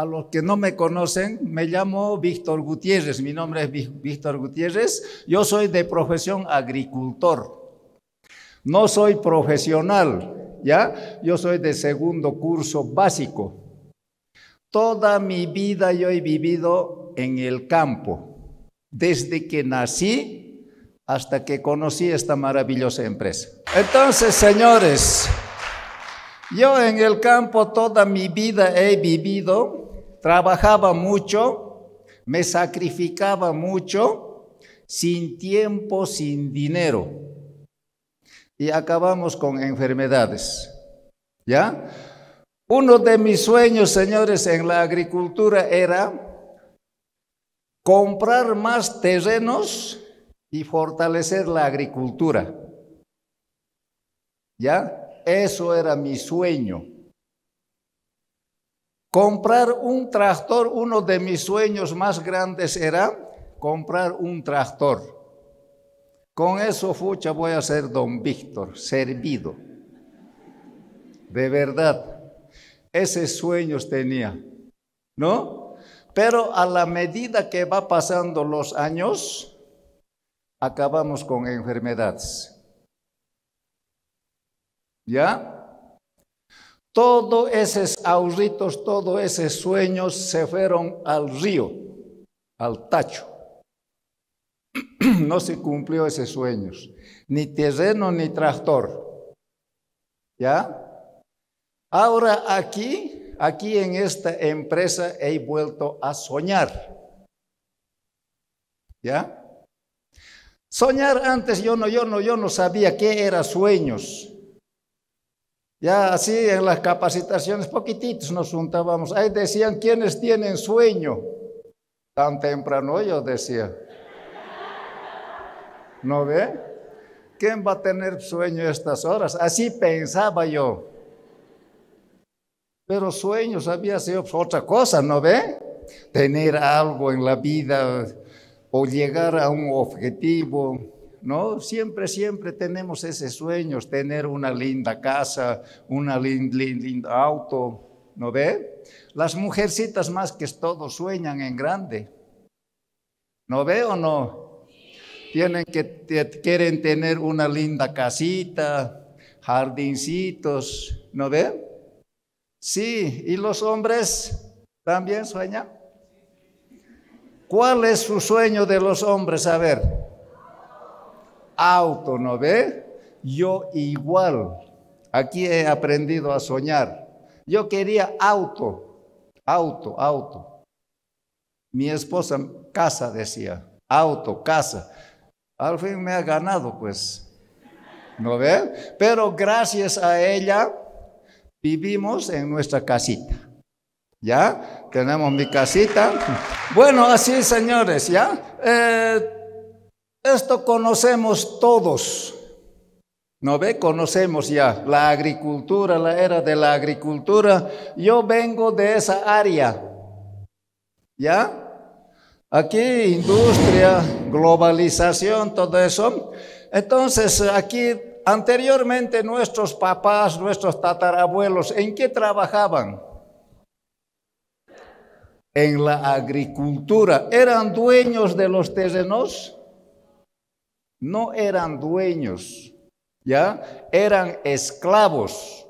a los que no me conocen, me llamo Víctor Gutiérrez, mi nombre es Víctor Gutiérrez, yo soy de profesión agricultor, no soy profesional, ¿ya? Yo soy de segundo curso básico. Toda mi vida yo he vivido en el campo, desde que nací hasta que conocí esta maravillosa empresa. Entonces, señores, yo en el campo toda mi vida he vivido, trabajaba mucho, me sacrificaba mucho, sin tiempo, sin dinero. Y acabamos con enfermedades. ¿Ya? Uno de mis sueños, señores, en la agricultura era comprar más terrenos y fortalecer la agricultura. ¿Ya? Eso era mi sueño. Comprar un tractor, uno de mis sueños más grandes era comprar un tractor. Con eso, fucha, voy a ser don Víctor, servido. De verdad, esos sueños tenía, ¿no? Pero a la medida que va pasando los años, acabamos con enfermedades. ¿Ya? Todos esos ahorritos, todos esos sueños se fueron al río, al tacho. No se cumplió esos sueños, ni terreno ni tractor. ¿Ya? Ahora aquí, aquí en esta empresa he vuelto a soñar. ¿Ya? Soñar antes yo no, yo no, yo no sabía qué eran sueños. Ya así en las capacitaciones poquititos nos juntábamos. Ahí decían, ¿quiénes tienen sueño? Tan temprano yo decía. ¿No ve? ¿Quién va a tener sueño estas horas? Así pensaba yo. Pero sueños había sido otra cosa, ¿no ve? Tener algo en la vida o llegar a un objetivo ¿no? Siempre, siempre tenemos ese sueño, tener una linda casa, una linda auto, ¿no ve? Las mujercitas más que todo sueñan en grande, ¿no ve o no? Tienen que, quieren tener una linda casita, jardincitos, ¿no ve? Sí, y los hombres también sueñan. ¿Cuál es su sueño de los hombres? A ver auto, ¿no ve? Yo igual. Aquí he aprendido a soñar. Yo quería auto, auto, auto. Mi esposa casa decía, auto, casa. Al fin me ha ganado, pues. ¿No ve? Pero gracias a ella vivimos en nuestra casita. ¿Ya? Tenemos mi casita. Bueno, así señores, ¿ya? Eh, esto conocemos todos. ¿No ve? Conocemos ya la agricultura, la era de la agricultura. Yo vengo de esa área. ¿Ya? Aquí industria, globalización, todo eso. Entonces, aquí anteriormente nuestros papás, nuestros tatarabuelos, ¿en qué trabajaban? En la agricultura. ¿Eran dueños de los terrenos? no eran dueños, ¿ya? Eran esclavos.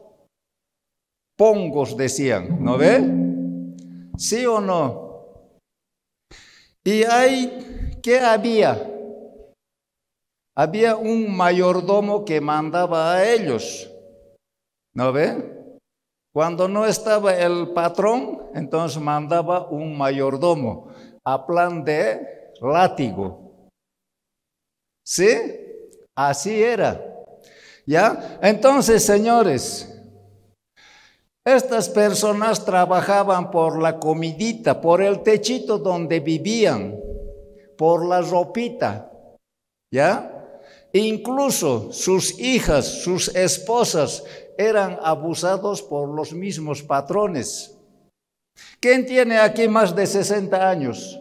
Pongos decían, ¿no ve? ¿Sí o no? Y ahí, ¿qué había? Había un mayordomo que mandaba a ellos, ¿no ve? Cuando no estaba el patrón, entonces mandaba un mayordomo a plan de látigo, ¿Sí? Así era. ¿Ya? Entonces, señores, estas personas trabajaban por la comidita, por el techito donde vivían, por la ropita, ¿ya? Incluso sus hijas, sus esposas eran abusados por los mismos patrones. ¿Quién tiene aquí más de 60 años?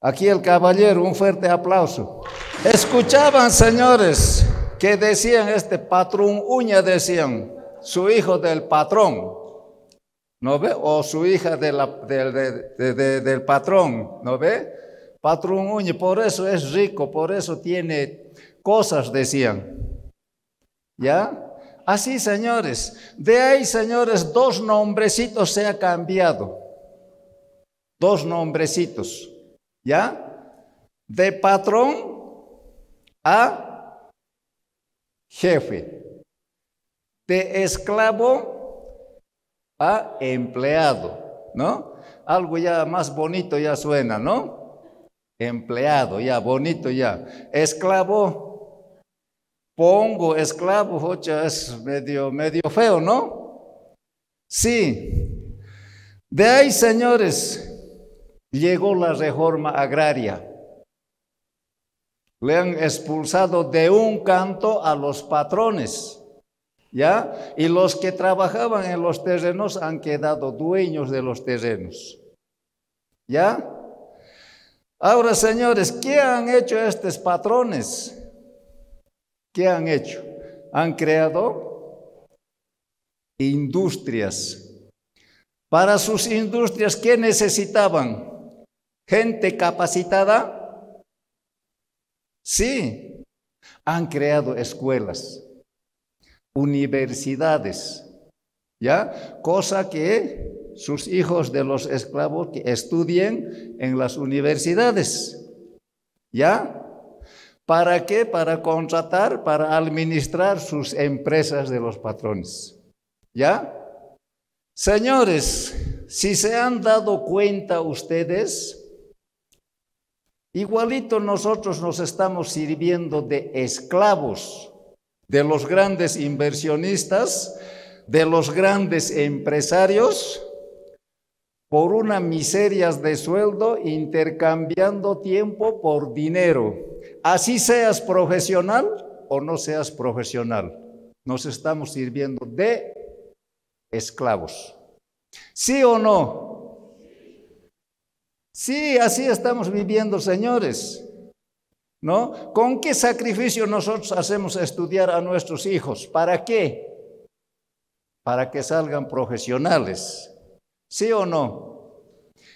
Aquí el caballero, un fuerte aplauso. Escuchaban, señores, que decían este patrón uña, decían, su hijo del patrón, ¿no ve? O su hija del patrón, ¿no ve? Patrón uña, por eso es rico, por eso tiene cosas, decían. ¿Ya? Así, señores. De ahí, señores, dos nombrecitos se ha cambiado. Dos nombrecitos. ¿Ya? De patrón a jefe. De esclavo a empleado, ¿no? Algo ya más bonito ya suena, ¿no? Empleado, ya, bonito ya. Esclavo, pongo esclavo, ocha, es medio, medio feo, ¿no? Sí. De ahí, señores, llegó la reforma agraria. Le han expulsado de un canto a los patrones, ¿ya? Y los que trabajaban en los terrenos han quedado dueños de los terrenos, ¿ya? Ahora, señores, ¿qué han hecho estos patrones? ¿Qué han hecho? Han creado industrias. Para sus industrias, ¿qué necesitaban? gente capacitada, sí, han creado escuelas, universidades, ¿ya? Cosa que sus hijos de los esclavos estudien en las universidades, ¿ya? ¿Para qué? Para contratar, para administrar sus empresas de los patrones, ¿ya? Señores, si se han dado cuenta ustedes, Igualito nosotros nos estamos sirviendo de esclavos de los grandes inversionistas, de los grandes empresarios, por una miserias de sueldo, intercambiando tiempo por dinero. Así seas profesional o no seas profesional, nos estamos sirviendo de esclavos. ¿Sí o no? Sí, así estamos viviendo, señores. ¿No? ¿Con qué sacrificio nosotros hacemos estudiar a nuestros hijos? ¿Para qué? Para que salgan profesionales. ¿Sí o no?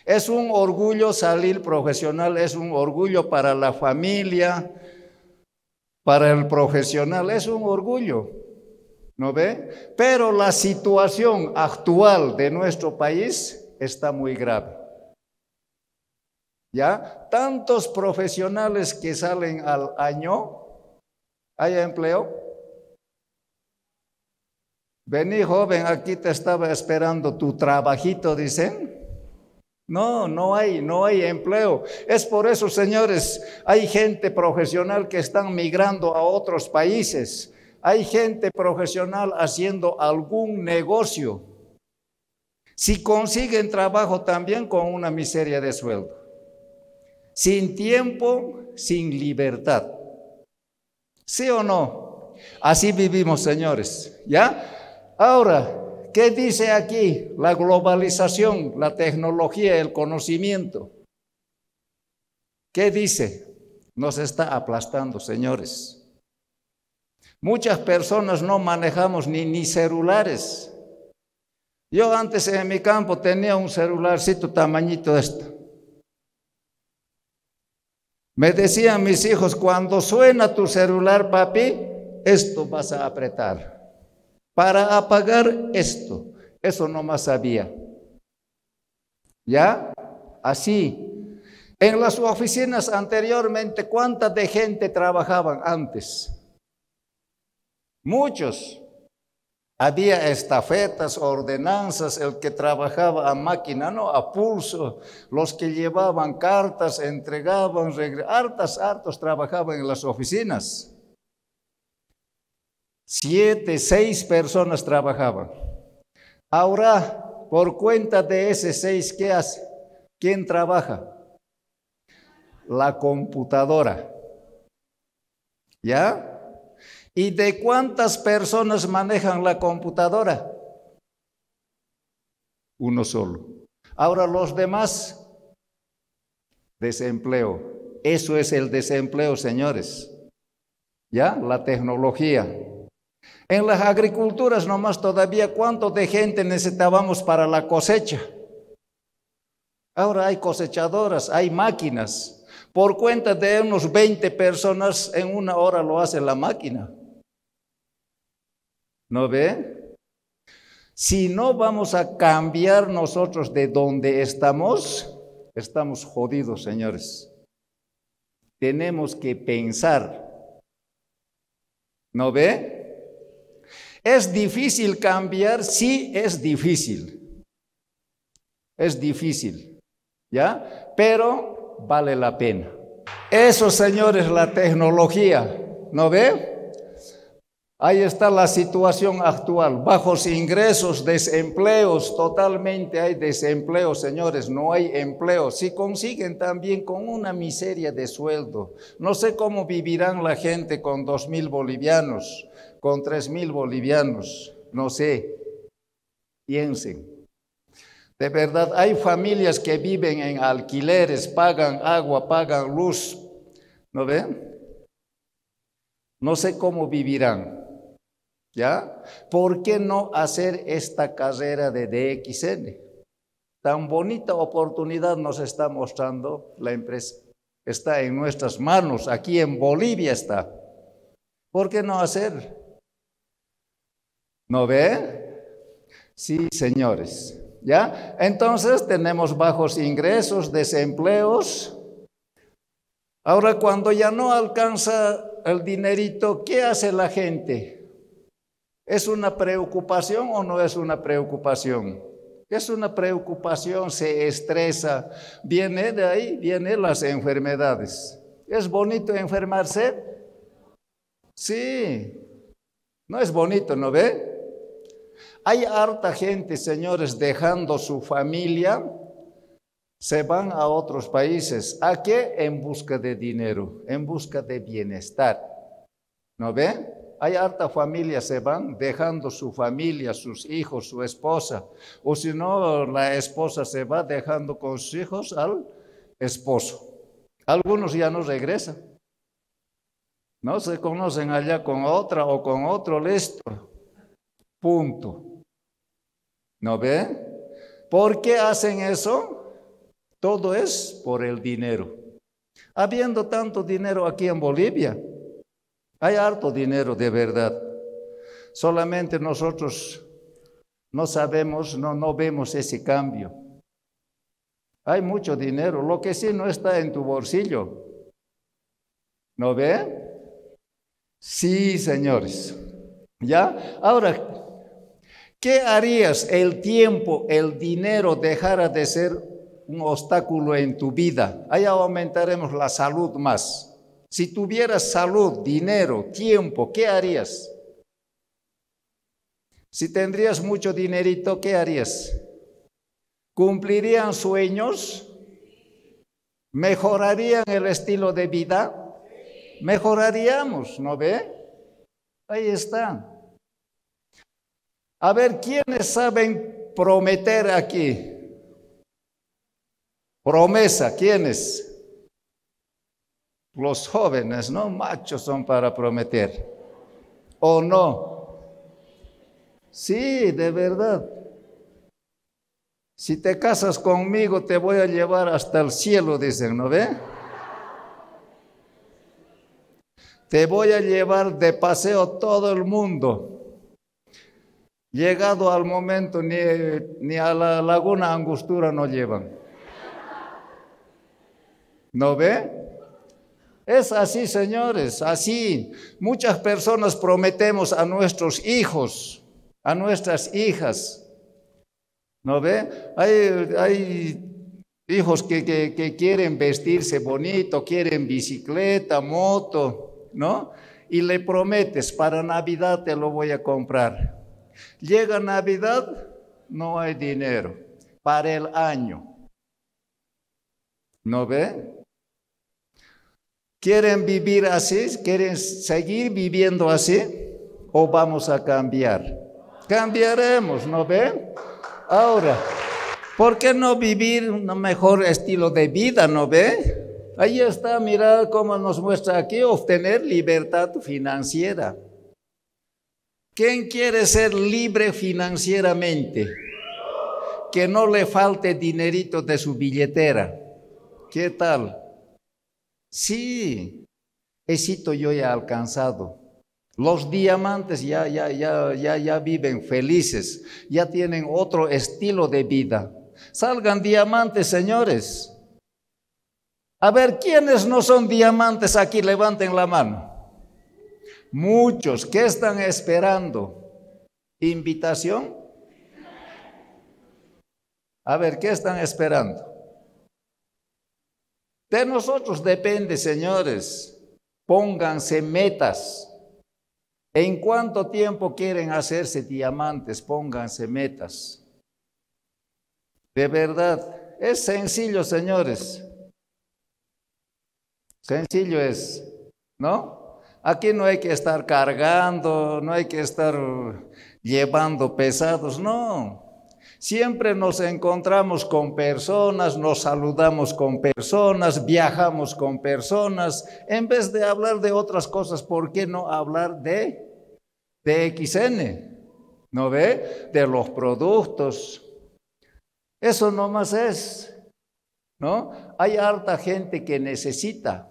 Es un orgullo salir profesional, es un orgullo para la familia, para el profesional, es un orgullo. ¿No ve? Pero la situación actual de nuestro país está muy grave. ¿Ya? Tantos profesionales que salen al año, ¿hay empleo? Vení joven, aquí te estaba esperando tu trabajito, dicen. No, no hay, no hay empleo. Es por eso, señores, hay gente profesional que están migrando a otros países. Hay gente profesional haciendo algún negocio. Si consiguen trabajo también con una miseria de sueldo sin tiempo, sin libertad. ¿Sí o no? Así vivimos, señores. ¿Ya? Ahora, ¿qué dice aquí la globalización, la tecnología, el conocimiento? ¿Qué dice? Nos está aplastando, señores. Muchas personas no manejamos ni, ni celulares. Yo antes en mi campo tenía un celularcito tamañito esto. Me decían mis hijos, cuando suena tu celular, papi, esto vas a apretar. Para apagar esto. Eso no más sabía. ¿Ya? Así. En las oficinas anteriormente, ¿cuánta de gente trabajaban antes? Muchos. Había estafetas, ordenanzas, el que trabajaba a máquina, no a pulso, los que llevaban cartas, entregaban, hartas, hartos trabajaban en las oficinas. Siete, seis personas trabajaban. Ahora, por cuenta de ese seis, ¿qué hace? ¿Quién trabaja? La computadora. ¿Ya? ¿Y de cuántas personas manejan la computadora? Uno solo. Ahora los demás, desempleo. Eso es el desempleo, señores. ¿Ya? La tecnología. En las agriculturas nomás todavía cuánto de gente necesitábamos para la cosecha. Ahora hay cosechadoras, hay máquinas. Por cuenta de unos 20 personas, en una hora lo hace la máquina. ¿No ve? Si no vamos a cambiar nosotros de donde estamos, estamos jodidos, señores. Tenemos que pensar. ¿No ve? ¿Es difícil cambiar? Sí, es difícil. Es difícil. ¿Ya? Pero vale la pena. Eso, señores, la tecnología. ¿No ve? Ahí está la situación actual. Bajos ingresos, desempleos, totalmente hay desempleo, señores, no hay empleo. Si consiguen también con una miseria de sueldo. No sé cómo vivirán la gente con dos mil bolivianos, con tres mil bolivianos, no sé. Piensen. De verdad, hay familias que viven en alquileres, pagan agua, pagan luz. ¿No ven? No sé cómo vivirán. ¿Ya? ¿Por qué no hacer esta carrera de DXN? Tan bonita oportunidad nos está mostrando la empresa. Está en nuestras manos, aquí en Bolivia está. ¿Por qué no hacer? ¿No ve? Sí, señores. ¿Ya? Entonces tenemos bajos ingresos, desempleos. Ahora, cuando ya no alcanza el dinerito, ¿qué hace la gente? ¿Es una preocupación o no es una preocupación? Es una preocupación, se estresa. Viene de ahí, vienen las enfermedades. ¿Es bonito enfermarse? Sí. No es bonito, ¿no ve? Hay harta gente, señores, dejando su familia, se van a otros países. ¿A qué? En busca de dinero, en busca de bienestar. ¿No ve? Hay harta familia, se van dejando su familia, sus hijos, su esposa. O si no, la esposa se va dejando con sus hijos al esposo. Algunos ya no regresan. No se conocen allá con otra o con otro, listo. Punto. ¿No ven? ¿Por qué hacen eso? Todo es por el dinero. Habiendo tanto dinero aquí en Bolivia, hay harto dinero de verdad. Solamente nosotros no sabemos, no, no vemos ese cambio. Hay mucho dinero, lo que sí no está en tu bolsillo. ¿No ve? Sí, señores. ¿Ya? Ahora, ¿qué harías el tiempo, el dinero dejara de ser un obstáculo en tu vida? Ahí aumentaremos la salud más. Si tuvieras salud, dinero, tiempo, ¿qué harías? Si tendrías mucho dinerito, ¿qué harías? ¿Cumplirían sueños? ¿Mejorarían el estilo de vida? Mejoraríamos, ¿no ve? Ahí está. A ver, ¿quiénes saben prometer aquí? Promesa, ¿quiénes? los jóvenes, no machos son para prometer. ¿O no? Sí, de verdad. Si te casas conmigo, te voy a llevar hasta el cielo, dicen, ¿no ve? Te voy a llevar de paseo todo el mundo. Llegado al momento, ni, ni a la laguna angostura no llevan. ¿No ve? Es así, señores, así. Muchas personas prometemos a nuestros hijos, a nuestras hijas. ¿No ve? Hay, hijos que, que, quieren vestirse bonito, quieren bicicleta, moto, ¿no? Y le prometes, para Navidad te lo voy a comprar. Llega Navidad, no hay dinero para el año. ¿No ve? ¿Quieren vivir así? ¿Quieren seguir viviendo así? ¿O vamos a cambiar? Cambiaremos, ¿no ven? Ahora, ¿por qué no vivir un mejor estilo de vida, no ven? Ahí está, mirad cómo nos muestra aquí, obtener libertad financiera. ¿Quién quiere ser libre financieramente? Que no le falte dinerito de su billetera. ¿Qué tal? Sí, éxito yo ya he alcanzado. Los diamantes ya, ya, ya, ya, ya viven felices, ya tienen otro estilo de vida. Salgan diamantes, señores. A ver, ¿quiénes no son diamantes aquí? Levanten la mano. Muchos, ¿qué están esperando? ¿Invitación? A ver, ¿qué están esperando? De nosotros depende, señores. Pónganse metas. ¿En cuánto tiempo quieren hacerse diamantes? Pónganse metas. De verdad, es sencillo, señores. Sencillo es, ¿no? Aquí no hay que estar cargando, no hay que estar llevando pesados, no. Siempre nos encontramos con personas, nos saludamos con personas, viajamos con personas. En vez de hablar de otras cosas, ¿por qué no hablar de, de XN? ¿No ve? De los productos. Eso nomás es. ¿No? Hay harta gente que necesita.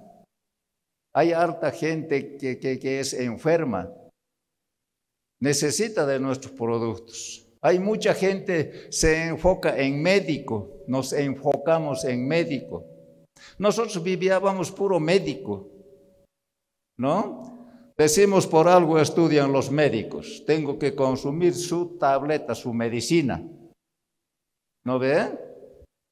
Hay harta gente que es enferma. Necesita de nuestros productos. Hay mucha gente se enfoca en médico, nos enfocamos en médico. Nosotros vivíamos puro médico, ¿no? Decimos por algo estudian los médicos, tengo que consumir su tableta, su medicina. ¿No ve?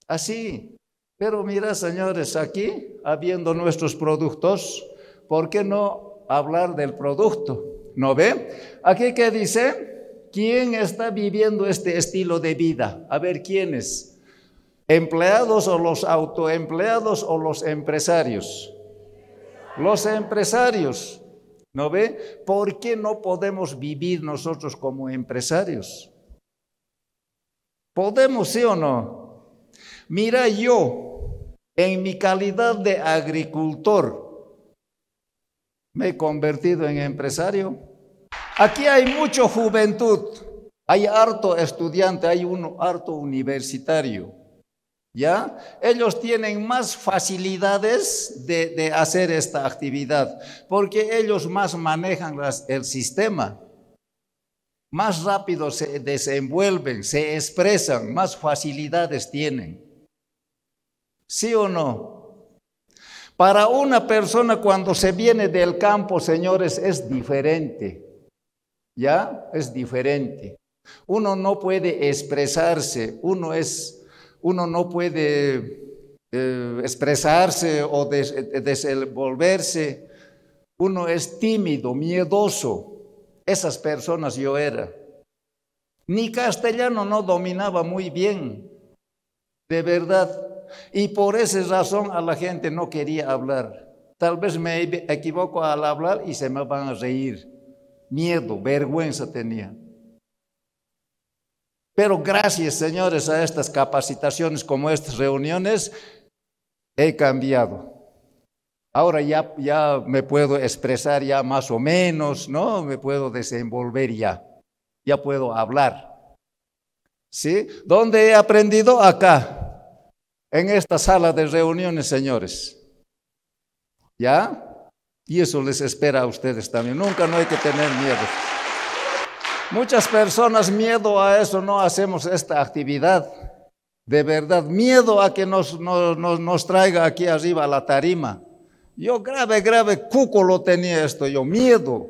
Así. Pero mira, señores, aquí, habiendo nuestros productos, ¿por qué no hablar del producto? ¿No ve? Aquí qué dice, ¿Quién está viviendo este estilo de vida? A ver, ¿quiénes? ¿Empleados o los autoempleados o los empresarios? Los empresarios. ¿No ve? ¿Por qué no podemos vivir nosotros como empresarios? ¿Podemos, sí o no? Mira, yo, en mi calidad de agricultor, me he convertido en empresario. Aquí hay mucha juventud, hay harto estudiante, hay un harto universitario. ¿Ya? Ellos tienen más facilidades de, hacer esta actividad porque ellos más manejan el sistema, más rápido se desenvuelven, se expresan, más facilidades tienen. ¿Sí o no? Para una persona cuando se viene del campo, señores, es diferente ya es diferente. Uno no puede expresarse, uno, es, uno no puede eh, expresarse o eh, desenvolverse, uno es tímido, miedoso. Esas personas yo era. Ni castellano no dominaba muy bien, de verdad. Y por esa razón a la gente no quería hablar. Tal vez me equivoco al hablar y se me van a reír miedo, vergüenza tenía. Pero gracias, señores, a estas capacitaciones como estas reuniones, he cambiado. Ahora ya, ya me puedo expresar ya más o menos, ¿no? Me puedo desenvolver ya. Ya puedo hablar. ¿Sí? ¿Dónde he aprendido? Acá. En esta sala de reuniones, señores. ¿Ya? Y eso les espera a ustedes también. Nunca no hay que tener miedo. Muchas personas miedo a eso, no hacemos esta actividad. De verdad, miedo a que nos, nos, traiga aquí arriba la tarima. Yo grave, grave, cuco lo tenía esto, yo miedo.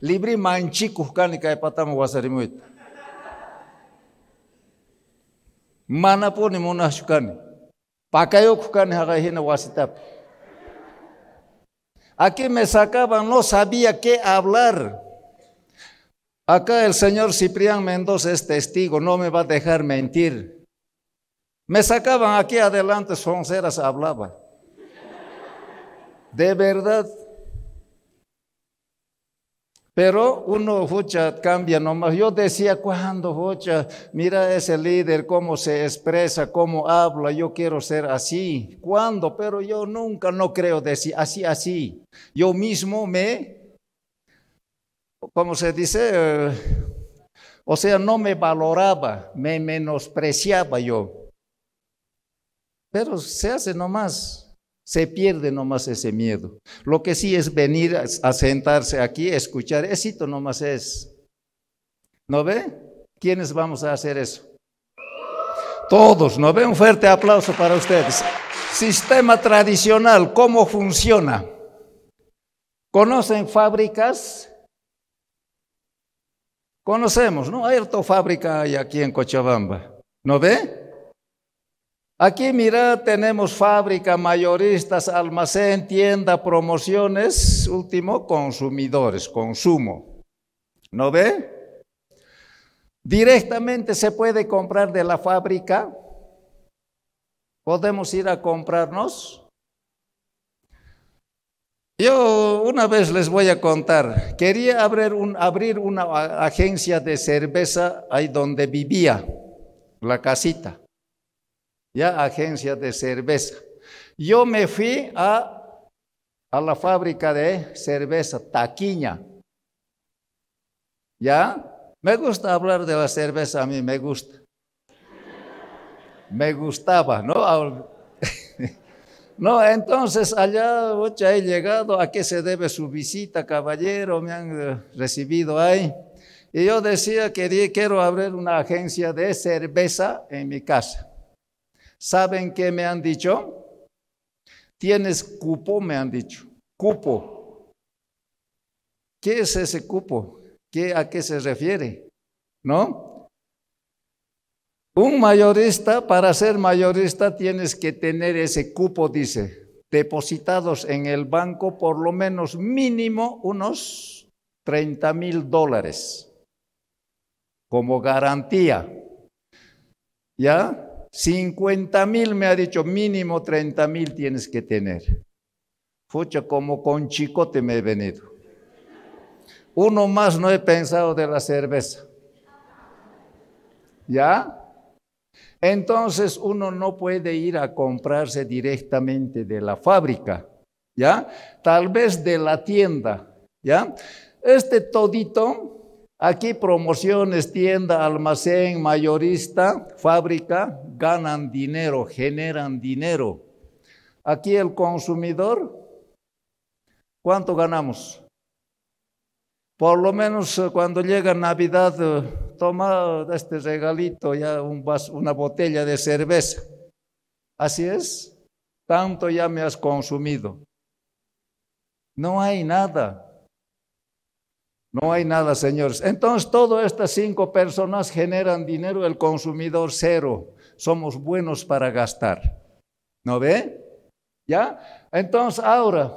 Libri manchico, de patamo, guasarimuit. Manapuni munashukani. Pakayo, kukani, hagajina, guasitapi. Aquí me sacaban, no sabía qué hablar. Acá el señor Ciprián Mendoza es testigo, no me va a dejar mentir. Me sacaban aquí adelante, Sonceras hablaba. De verdad, pero uno, fucha, cambia nomás. Yo decía, cuando, fucha, mira ese líder, cómo se expresa, cómo habla, yo quiero ser así. ¿Cuándo? Pero yo nunca no creo decir así, así. Yo mismo me, como se dice? o sea, no me valoraba, me menospreciaba yo. Pero se hace nomás. Se pierde nomás ese miedo. Lo que sí es venir a sentarse aquí, escuchar, éxito nomás es. ¿No ve? ¿Quiénes vamos a hacer eso? Todos, ¿no ve? Un fuerte aplauso para ustedes. Sistema tradicional, ¿cómo funciona? ¿Conocen fábricas? Conocemos, ¿no? Hay fábrica aquí en Cochabamba. ¿No ve? Aquí mira, tenemos fábrica, mayoristas, almacén, tienda, promociones, último, consumidores, consumo. ¿No ve? Directamente se puede comprar de la fábrica. Podemos ir a comprarnos. Yo una vez les voy a contar, quería abrir, un, abrir una agencia de cerveza ahí donde vivía, la casita ya agencia de cerveza. Yo me fui a, a la fábrica de cerveza, Taquiña. ¿Ya? Me gusta hablar de la cerveza, a mí me gusta. Me gustaba, ¿no? No, entonces allá ya he llegado, ¿a qué se debe su visita, caballero? Me han eh, recibido ahí. Y yo decía que quiero abrir una agencia de cerveza en mi casa. ¿Saben qué me han dicho? Tienes cupo, me han dicho. Cupo. ¿Qué es ese cupo? ¿Qué, ¿A qué se refiere? ¿No? Un mayorista, para ser mayorista tienes que tener ese cupo, dice, depositados en el banco por lo menos mínimo unos 30 mil dólares como garantía. ¿Ya? 50 mil me ha dicho, mínimo 30 mil tienes que tener. Fucha, como con chicote me he venido. Uno más no he pensado de la cerveza. ¿Ya? Entonces uno no puede ir a comprarse directamente de la fábrica, ¿ya? Tal vez de la tienda, ¿ya? Este todito Aquí promociones, tienda, almacén, mayorista, fábrica, ganan dinero, generan dinero. Aquí el consumidor, ¿cuánto ganamos? Por lo menos eh, cuando llega Navidad, eh, toma este regalito, ya una botella de cerveza. Así es, tanto ya me has consumido. No hay nada, no hay nada, señores. Entonces, todas estas cinco personas generan dinero, el consumidor cero. Somos buenos para gastar. ¿No ve? ¿Ya? Entonces, ahora,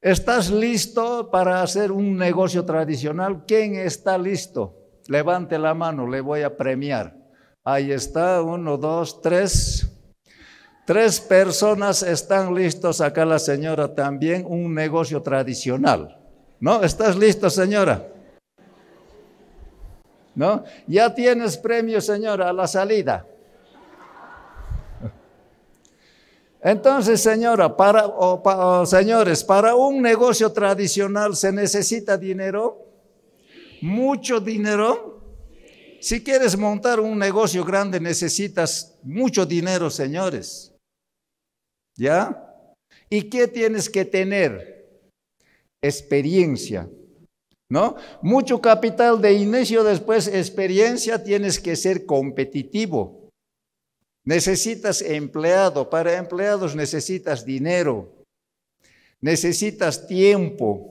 ¿estás listo para hacer un negocio tradicional? ¿Quién está listo? Levante la mano, le voy a premiar. Ahí está, uno, dos, tres. Tres personas están listos, acá la señora también, un negocio tradicional. ¿No? ¿Estás listo, señora? ¿No? Ya tienes premio, señora, a la salida. Entonces, señora, para, señores, para un negocio tradicional se necesita dinero, mucho dinero. Si quieres montar un negocio grande necesitas mucho dinero, señores. ¿Ya? ¿Y qué tienes que tener? experiencia, ¿no? Mucho capital de inicio, después experiencia, tienes que ser competitivo. Necesitas empleado, para empleados necesitas dinero, necesitas tiempo.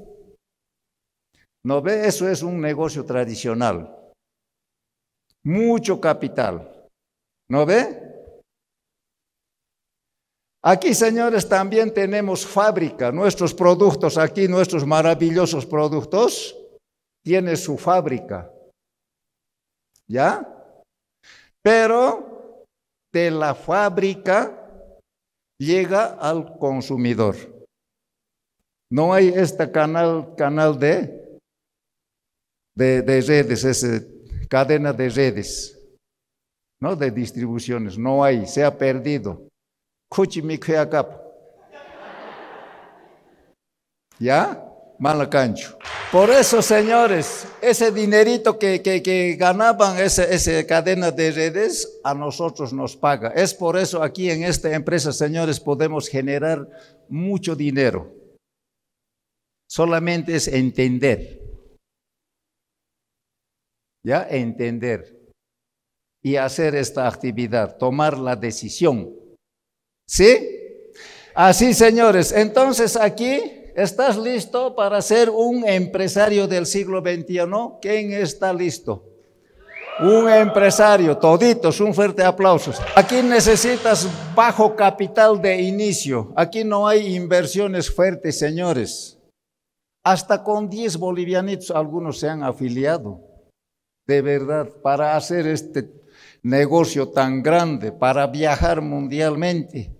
¿No ve? Eso es un negocio tradicional. Mucho capital. ¿No ve? Aquí, señores, también tenemos fábrica. Nuestros productos aquí, nuestros maravillosos productos, tiene su fábrica. ¿Ya? Pero de la fábrica llega al consumidor. No hay este canal, canal de, de, redes, esa cadena de redes, ¿no? de distribuciones. No hay, se ha perdido que ¿Ya? Mala cancho. Por eso, señores, ese dinerito que, ganaban esa, cadena de redes, a nosotros nos paga. Es por eso aquí en esta empresa, señores, podemos generar mucho dinero. Solamente es entender. ¿Ya? Entender. Y hacer esta actividad, tomar la decisión ¿Sí? Así, señores. Entonces aquí ¿Estás listo para ser un empresario del siglo XXI? ¿Quién está listo? Un empresario, toditos, un fuerte aplauso. Aquí necesitas bajo capital de inicio. Aquí no hay inversiones fuertes, señores. Hasta con 10 bolivianitos algunos se han afiliado. De verdad, para hacer este negocio tan grande, para viajar mundialmente.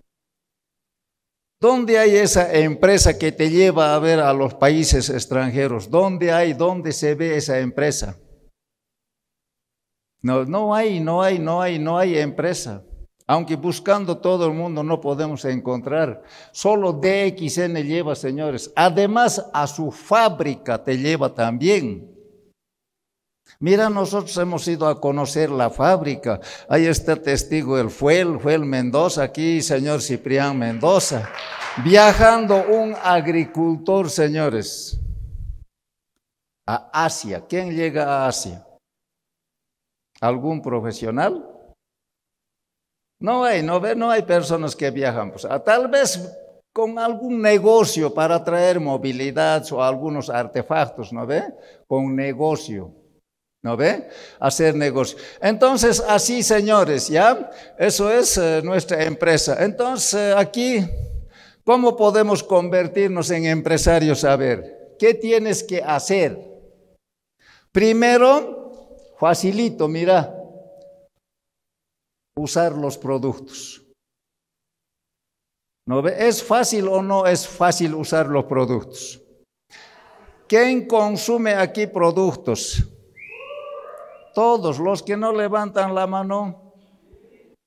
¿Dónde hay esa empresa que te lleva a ver a los países extranjeros? ¿Dónde hay, dónde se ve esa empresa? No, no hay, no hay, no hay, no hay empresa. Aunque buscando todo el mundo no podemos encontrar. Solo DXN lleva, señores. Además, a su fábrica te lleva también. Mira, nosotros hemos ido a conocer la fábrica. Ahí está testigo el Fuel, Fuel Mendoza, aquí señor Ciprián Mendoza. Viajando un agricultor, señores, a Asia. ¿Quién llega a Asia? ¿Algún profesional? No hay, no, no hay personas que viajan. Pues, tal vez con algún negocio para traer movilidad o algunos artefactos, ¿no ve? Con negocio. ¿No ve? Hacer negocio. Entonces, así, señores, ¿ya? Eso es eh, nuestra empresa. Entonces, eh, aquí, ¿cómo podemos convertirnos en empresarios? A ver, ¿qué tienes que hacer? Primero, facilito, mira, usar los productos. ¿No ve? ¿Es fácil o no es fácil usar los productos? ¿Quién consume aquí productos? todos los que no levantan la mano,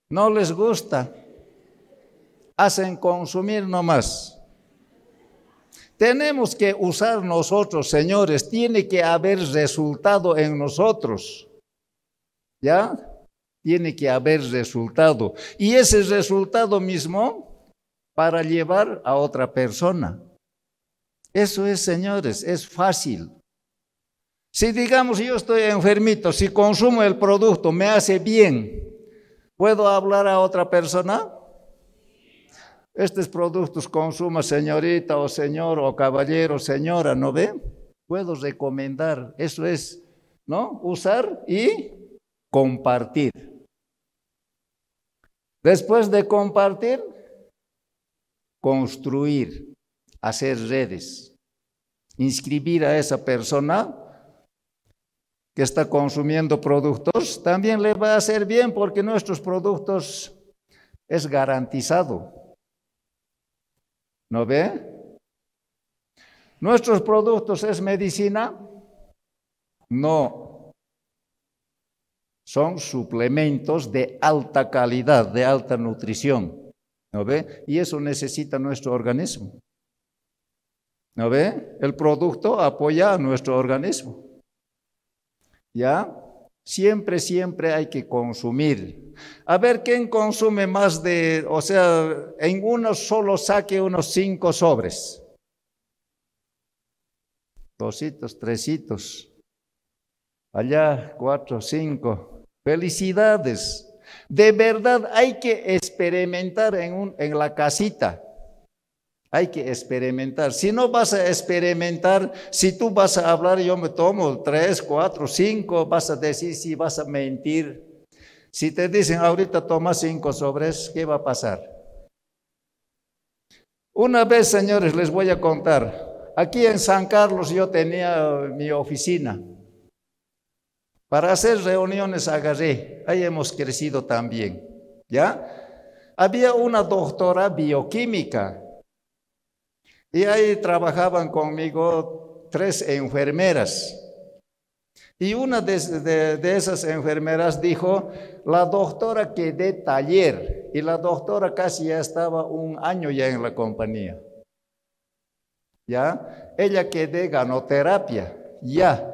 no les gusta. Hacen consumir nomás. Tenemos que usar nosotros, señores, tiene que haber resultado en nosotros. ¿Ya? Tiene que haber resultado. Y ese resultado mismo para llevar a otra persona. Eso es, señores, es fácil. Si digamos yo estoy enfermito, si consumo el producto, me hace bien, ¿puedo hablar a otra persona? Estos productos consuma señorita o señor o caballero, señora, ¿no ve? Puedo recomendar, eso es, ¿no? Usar y compartir. Después de compartir, construir, hacer redes, inscribir a esa persona que está consumiendo productos, también le va a hacer bien porque nuestros productos es garantizado. ¿No ve? ¿Nuestros productos es medicina? No. Son suplementos de alta calidad, de alta nutrición. ¿No ve? Y eso necesita nuestro organismo. ¿No ve? El producto apoya a nuestro organismo. ¿Ya? Siempre, siempre hay que consumir. A ver quién consume más de, o sea, en uno solo saque unos cinco sobres. Dositos, tresitos. Allá, cuatro, cinco. Felicidades. De verdad hay que experimentar en, en la casita hay que experimentar. Si no vas a experimentar, si tú vas a hablar, yo me tomo tres, cuatro, cinco, vas a decir si vas a mentir. Si te dicen ahorita toma cinco sobres, ¿qué va a pasar? Una vez, señores, les voy a contar. Aquí en San Carlos yo tenía eh, mi oficina. Para hacer reuniones agarré, ahí hemos crecido también, ¿ya? Había una doctora bioquímica y ahí trabajaban conmigo tres enfermeras. Y una de, esas enfermeras dijo, la doctora que de taller, y la doctora casi ya estaba un año ya en la compañía. ¿Ya? Ella que de ganoterapia, ya.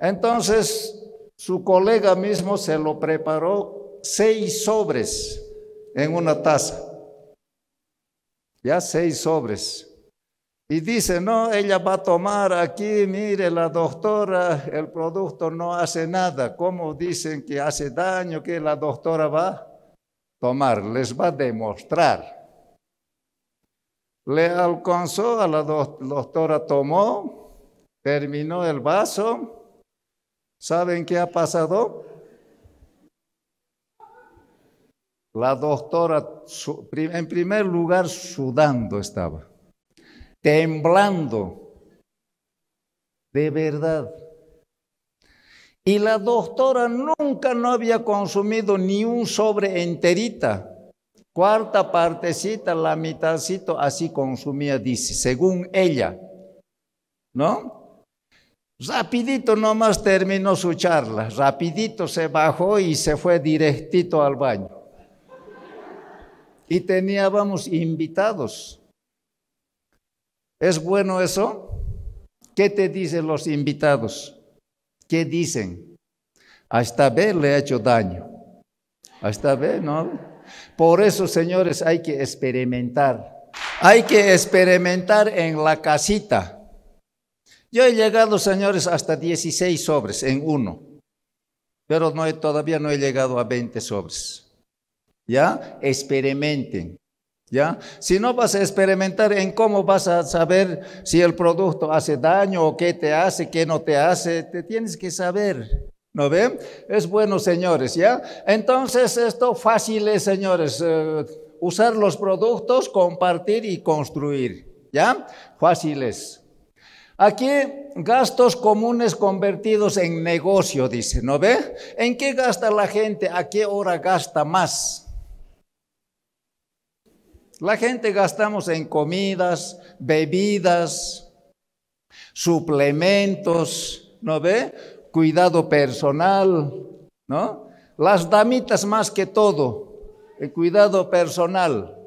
Entonces, su colega mismo se lo preparó seis sobres en una taza ya seis sobres. Y dice, no, ella va a tomar aquí, mire, la doctora, el producto no hace nada. ¿Cómo dicen que hace daño que la doctora va a tomar? Les va a demostrar. Le alcanzó a la doctora, tomó, terminó el vaso. ¿Saben qué ha pasado? La doctora, en primer lugar, sudando estaba, temblando, de verdad. Y la doctora nunca no había consumido ni un sobre enterita, cuarta partecita, la mitadcito, así consumía, dice, según ella, ¿no? Rapidito nomás terminó su charla, rapidito se bajó y se fue directito al baño y teníamos invitados. ¿Es bueno eso? ¿Qué te dicen los invitados? ¿Qué dicen? Hasta B le ha hecho daño. Hasta B, ¿no? Por eso, señores, hay que experimentar. Hay que experimentar en la casita. Yo he llegado, señores, hasta 16 sobres en uno, pero no todavía no he llegado a 20 sobres. ¿Ya? Experimenten. ¿Ya? Si no vas a experimentar en cómo vas a saber si el producto hace daño o qué te hace, qué no te hace, te tienes que saber. ¿No ve? Es bueno, señores, ¿ya? Entonces, esto fácil es, señores, eh, usar los productos, compartir y construir, ¿ya? Fáciles. Aquí, gastos comunes convertidos en negocio, dice, ¿no ve? ¿En qué gasta la gente? ¿A qué hora gasta más? La gente gastamos en comidas, bebidas, suplementos, ¿no ve? Cuidado personal, ¿no? Las damitas más que todo, el cuidado personal,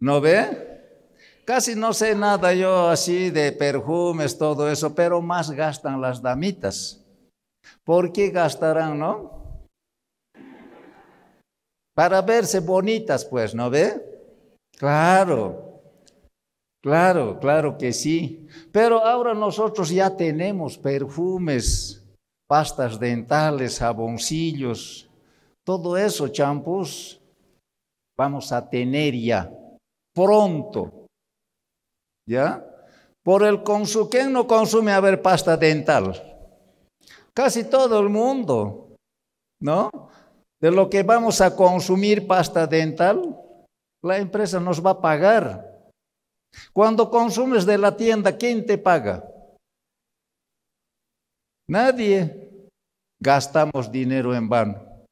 ¿no ve? Casi no sé nada yo así de perfumes, todo eso, pero más gastan las damitas. ¿Por qué gastarán, no? Para verse bonitas, pues, ¿no ve? Claro, claro, claro que sí. Pero ahora nosotros ya tenemos perfumes, pastas dentales, jaboncillos, todo eso, champús, vamos a tener ya pronto. ¿Ya? Por el consumo, ¿quién no consume a ver pasta dental? Casi todo el mundo, ¿no? de lo que vamos a consumir pasta dental, la empresa nos va a pagar. Cuando consumes de la tienda, ¿quién te paga? Nadie. Gastamos dinero en vano.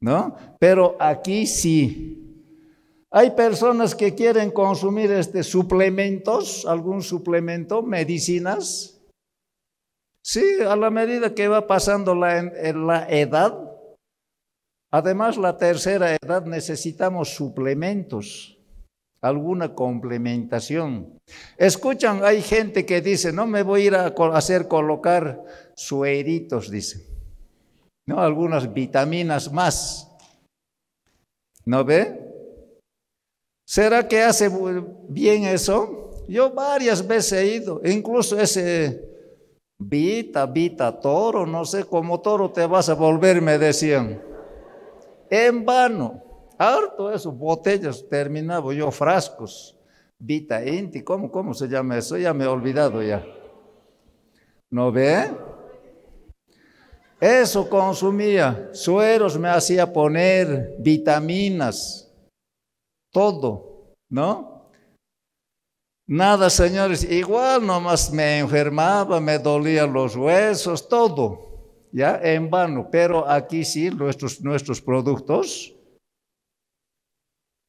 ¿No? Pero aquí sí. Hay personas que quieren consumir este suplementos, algún suplemento, medicinas. Sí, a la medida que va pasando la, la edad, Además, la tercera edad necesitamos suplementos, alguna complementación. Escuchan, hay gente que dice, no me voy a ir a hacer colocar sueritos, dice, ¿no? Algunas vitaminas más. ¿No ve? ¿Será que hace bien eso? Yo varias veces he ido, incluso ese Vita, Vita, toro, no sé, como toro te vas a volver, me decían en vano. Harto eso, botellas, terminaba yo, frascos, Vita Inti, ¿cómo, ¿cómo se llama eso? Ya me he olvidado ya. ¿No ve? Eso consumía, sueros me hacía poner, vitaminas, todo, ¿no? Nada, señores, igual nomás me enfermaba, me dolían los huesos, todo. ¿ya? En vano, pero aquí sí, nuestros, nuestros productos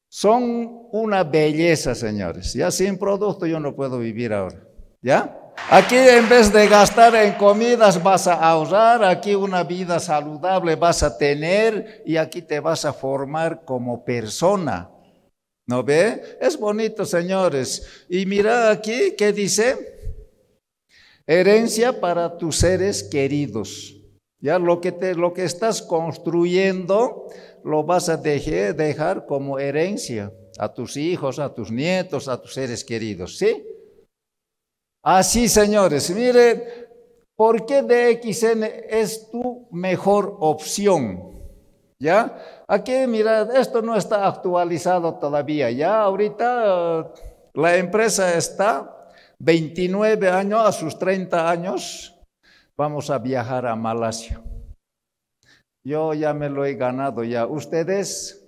son una belleza, señores, ¿ya? Sin producto yo no puedo vivir ahora, ¿ya? Aquí en vez de gastar en comidas vas a ahorrar, aquí una vida saludable vas a tener y aquí te vas a formar como persona. ¿No ve? Es bonito, señores. Y mira aquí, ¿qué dice? Herencia para tus seres queridos. Ya lo que, lo que estás construyendo lo vas a dejar como herencia a tus hijos, a tus nietos, a tus seres queridos, ¿sí? Así, señores, miren, ¿por qué DXN es tu mejor opción? ¿Ya? Aquí, mirad, esto no está actualizado todavía, ¿ya? Ahorita eh, la empresa está 29 años a sus 30 años vamos a viajar a Malasia. Yo ya me lo he ganado ya. ¿Ustedes?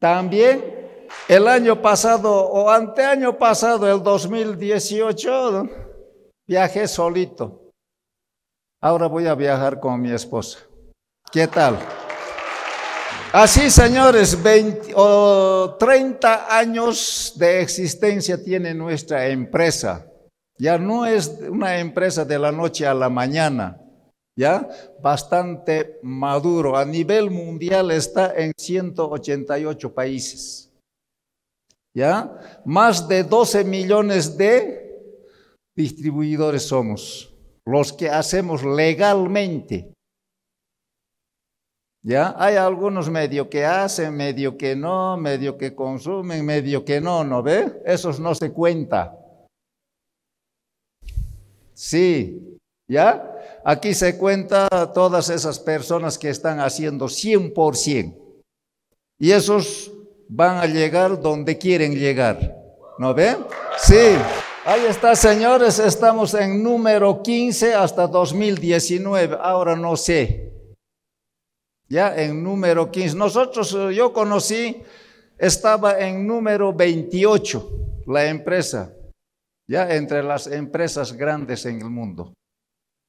También el año pasado o anteaño pasado, el 2018, viajé solito. Ahora voy a viajar con mi esposa. ¿Qué tal? Así, señores, 20, 30 años de existencia tiene nuestra empresa. Ya no es una empresa de la noche a la mañana, ya bastante maduro. A nivel mundial está en 188 países. ¿Ya? Más de 12 millones de distribuidores somos los que hacemos legalmente. ¿Ya? Hay algunos medio que hacen, medio que no, medio que consumen, medio que no, ¿no ve? Esos no se cuenta. Sí, ¿ya? Aquí se cuenta a todas esas personas que están haciendo 100%. Y esos van a llegar donde quieren llegar. ¿No ven? Sí. Ahí está, señores, estamos en número 15 hasta 2019, ahora no sé. Ya en número 15. Nosotros, eh, yo conocí, estaba en número 28 la empresa ya entre las empresas grandes en el mundo.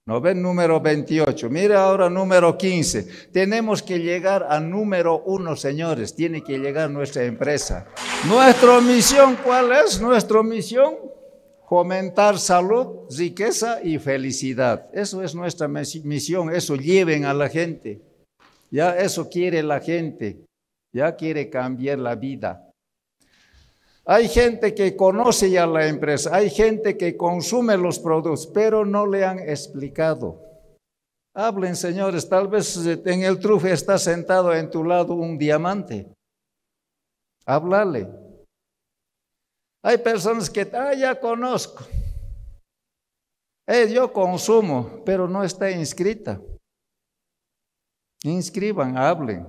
¿No ven número 28? Mira ahora número 15. Tenemos que llegar a número uno, señores. Tiene que llegar nuestra empresa. ¿Nuestra misión cuál es? Nuestra misión, fomentar salud, riqueza y felicidad. Eso es nuestra misión. Eso lleven a la gente. Ya eso quiere la gente. Ya quiere cambiar la vida. Hay gente que conoce ya la empresa, hay gente que consume los productos, pero no le han explicado. Hablen, señores, tal vez en el trufe está sentado en tu lado un diamante. Háblale. Hay personas que, ah, ya conozco. Eh, yo consumo, pero no está inscrita. Inscriban, hablen.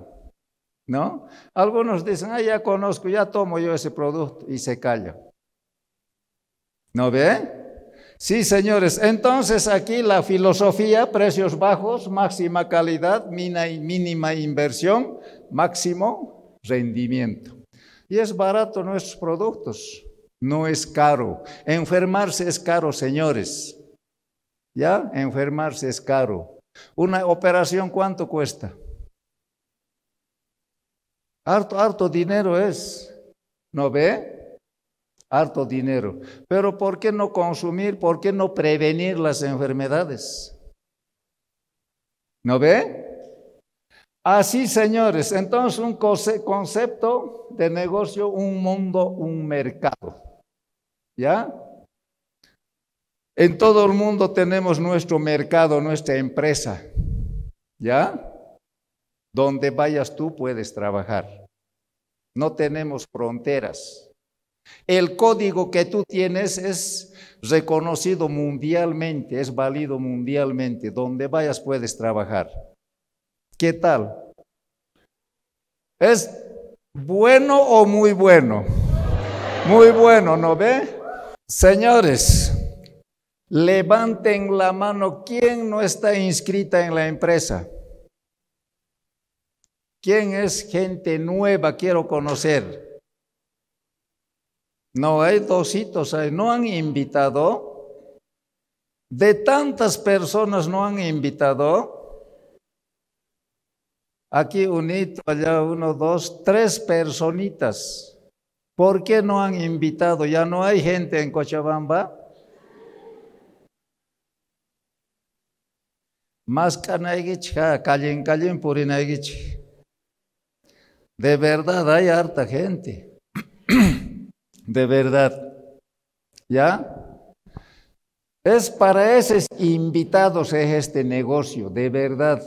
¿no? Algunos dicen, ah, ya conozco, ya tomo yo ese producto y se calla. ¿No ve? Sí, señores, entonces aquí la filosofía, precios bajos, máxima calidad, mínima inversión, máximo rendimiento. Y es barato nuestros productos, no es caro. Enfermarse es caro, señores. ¿Ya? Enfermarse es caro. Una operación, ¿cuánto cuesta? Harto, dinero es. ¿No ve? Harto dinero. Pero ¿por qué no consumir? ¿Por qué no prevenir las enfermedades? ¿No ve? Así, señores, entonces un concepto de negocio, un mundo, un mercado. ¿Ya? En todo el mundo tenemos nuestro mercado, nuestra empresa. ¿Ya? Donde vayas tú puedes trabajar. No tenemos fronteras. El código que tú tienes es reconocido mundialmente, es válido mundialmente. Donde vayas puedes trabajar. ¿Qué tal? ¿Es bueno o muy bueno? Muy bueno, ¿no ve? Señores, levanten la mano. quien no está inscrita en la empresa? ¿Quién es gente nueva? Quiero conocer. No, hay dositos ahí. No han invitado. De tantas personas no han invitado. Aquí hito, allá uno, dos, tres personitas. ¿Por qué no han invitado? Ya no hay gente en Cochabamba. Más canaigich, callen, callen, purinagich. De verdad, hay harta gente. De verdad. ¿Ya? Es para esos invitados es este negocio, de verdad.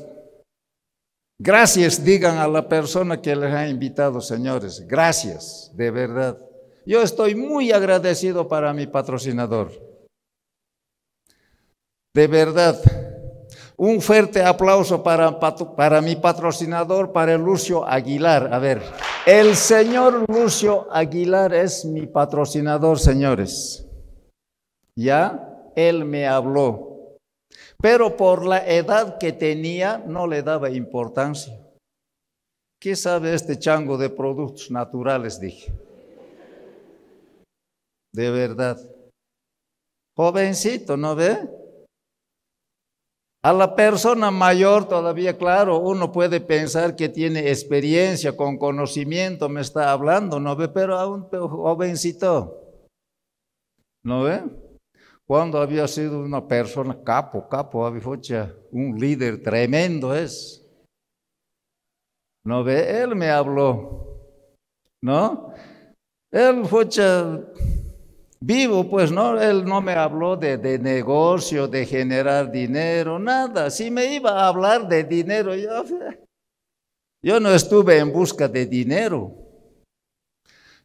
Gracias, digan a la persona que les ha invitado, señores. Gracias, de verdad. Yo estoy muy agradecido para mi patrocinador. De verdad. Un fuerte aplauso para, para mi patrocinador, para el Lucio Aguilar. A ver, el señor Lucio Aguilar es mi patrocinador, señores. Ya, él me habló. Pero por la edad que tenía, no le daba importancia. ¿Qué sabe este chango de productos naturales? Dije. De verdad. Jovencito, ¿no ve? A la persona mayor todavía, claro, uno puede pensar que tiene experiencia, con conocimiento me está hablando, ¿no ve? Pero a un jovencito, ¿no ve? Cuando había sido una persona capo, capo, avifocha, ah, un líder tremendo es. ¿No ve? Él me habló, ¿no? Él, focha, vivo, pues no, él no me habló de, negocio, de generar dinero, nada. Si me iba a hablar de dinero, yo, yo no estuve en busca de dinero.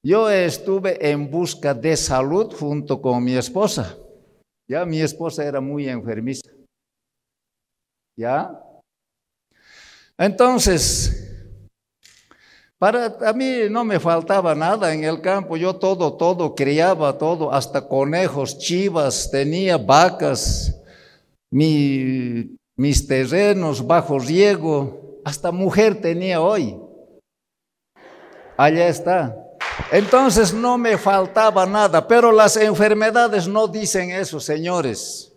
Yo estuve en busca de salud junto con mi esposa. Ya mi esposa era muy enfermiza. ¿Ya? Entonces, para, a mí no me faltaba nada en el campo, yo todo, todo, criaba todo, hasta conejos, chivas, tenía vacas, mis terrenos bajo riego, hasta mujer tenía hoy. Allá está. Entonces no me faltaba nada, pero las enfermedades no dicen eso, señores.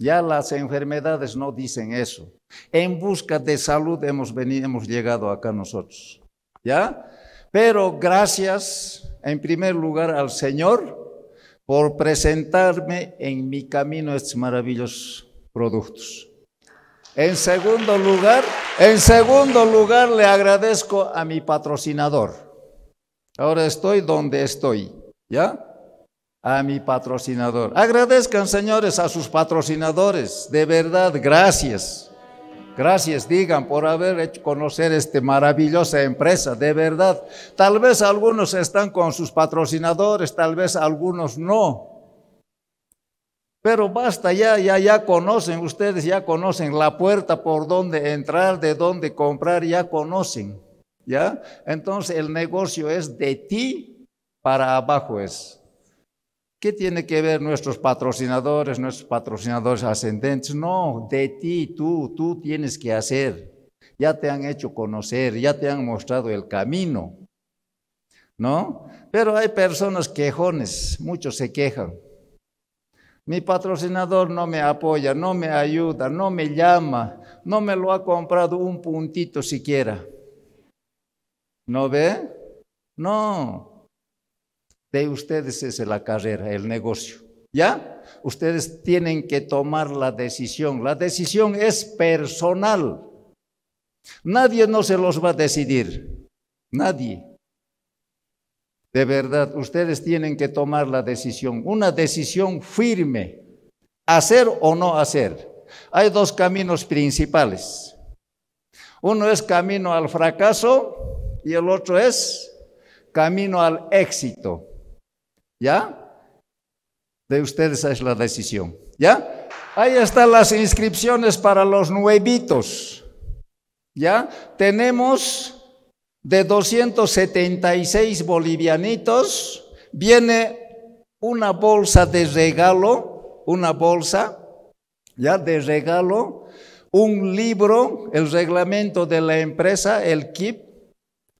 Ya las enfermedades no dicen eso. En busca de salud hemos venido, hemos llegado acá nosotros. ¿Ya? Pero gracias en primer lugar al Señor por presentarme en mi camino estos maravillosos productos. En segundo lugar, en segundo lugar le agradezco a mi patrocinador. Ahora estoy donde estoy, ¿ya? a mi patrocinador. Agradezcan, señores, a sus patrocinadores. De verdad, gracias. Gracias, digan, por haber hecho conocer esta maravillosa empresa, de verdad. Tal vez algunos están con sus patrocinadores, tal vez algunos no. Pero basta, ya, ya, ya conocen, ustedes ya conocen la puerta por donde entrar, de dónde comprar, ya conocen. ¿Ya? Entonces el negocio es de ti para abajo es. ¿Qué tiene que ver nuestros patrocinadores, nuestros patrocinadores ascendentes? No, de ti, tú, tú tienes que hacer. Ya te han hecho conocer, ya te han mostrado el camino. ¿No? Pero hay personas quejones, muchos se quejan. Mi patrocinador no me apoya, no me ayuda, no me llama, no me lo ha comprado un puntito siquiera. ¿No ve? No, de ustedes es la carrera, el negocio. ¿Ya? Ustedes tienen que tomar la decisión. La decisión es personal. Nadie no se los va a decidir. Nadie. De verdad, ustedes tienen que tomar la decisión, una decisión firme, hacer o no hacer. Hay dos caminos principales. Uno es camino al fracaso y el otro es camino al éxito. ¿Ya? De ustedes es la decisión. ¿Ya? Ahí están las inscripciones para los nuevitos. ¿Ya? Tenemos de 276 bolivianitos, viene una bolsa de regalo, una bolsa, ¿ya? De regalo, un libro, el reglamento de la empresa, el KIP,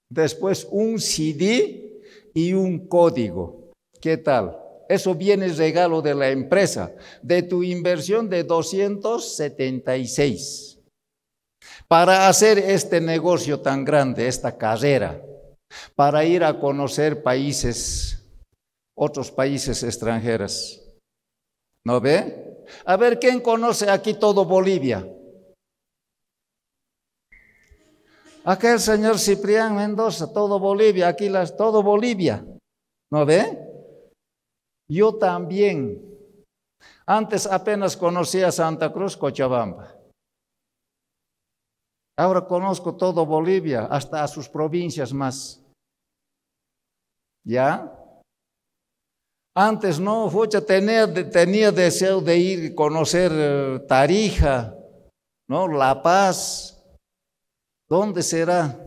después un CD y un código. ¿Qué tal? Eso viene regalo de la empresa, de tu inversión de 276 para hacer este negocio tan grande, esta carrera, para ir a conocer países, otros países extranjeros. ¿No ve? A ver, ¿quién conoce aquí todo Bolivia? Aquel señor Ciprián Mendoza, todo Bolivia, aquí las, todo Bolivia. ¿No ve? Yo también. Antes apenas conocía Santa Cruz, Cochabamba. Ahora conozco todo Bolivia, hasta sus provincias más. ¿Ya? Antes no, fucha, tenía, tenía deseo de ir y conocer eh, Tarija, ¿no? La Paz. ¿Dónde será?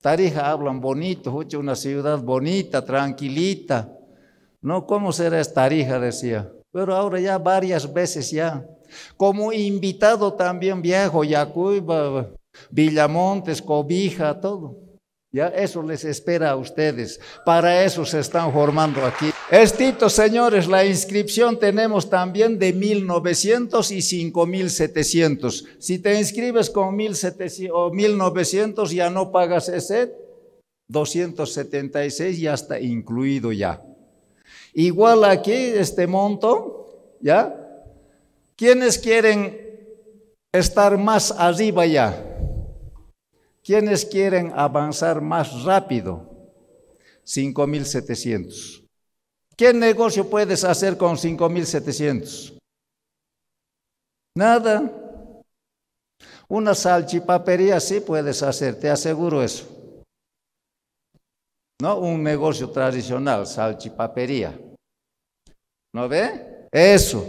Tarija hablan bonito, fucha, una ciudad bonita, tranquilita. No, ¿cómo será esta hija? Decía. Pero ahora ya varias veces ya. Como invitado también viejo, Yacuiba, Villamontes, Cobija, todo. Ya eso les espera a ustedes. Para eso se están formando aquí. Estito, señores, la inscripción tenemos también de 1900 y 5700. Si te inscribes con 1700 o 1900 ya no pagas ese 276 ya está incluido ya. Igual aquí, este monto, ¿ya? ¿Quiénes quieren estar más arriba ya? ¿Quiénes quieren avanzar más rápido? 5.700. ¿Qué negocio puedes hacer con 5.700? Nada. Una salchipapería sí puedes hacer, te aseguro eso. ¿no? Un negocio tradicional, salchipapería. ¿No ve? Eso.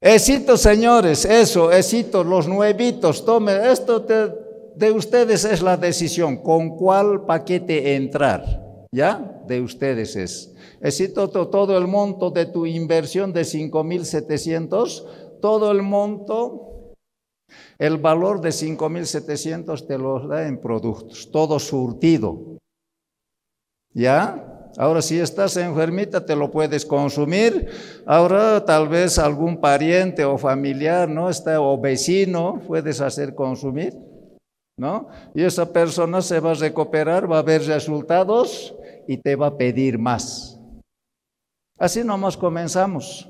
Éxito, señores, eso, éxito, los nuevitos, tomen, esto de ustedes es la decisión, con cuál paquete entrar, ¿ya? De ustedes es. Éxito, todo el monto de tu inversión de 5.700, todo el monto, el valor de 5.700 te lo da en productos, todo surtido, ¿Ya? Ahora si estás enfermita te lo puedes consumir. Ahora tal vez algún pariente o familiar, ¿no? Está o vecino puedes hacer consumir, ¿no? Y esa persona se va a recuperar, va a ver resultados y te va a pedir más. Así nomás comenzamos.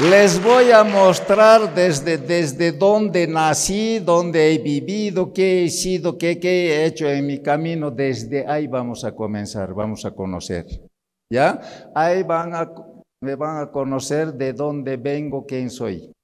Les voy a mostrar desde, desde dónde nací, dónde he vivido, qué he sido, qué, qué he hecho en mi camino. Desde ahí vamos a comenzar, vamos a conocer. ¿Ya? Ahí van a, me van a conocer de dónde vengo, quién soy.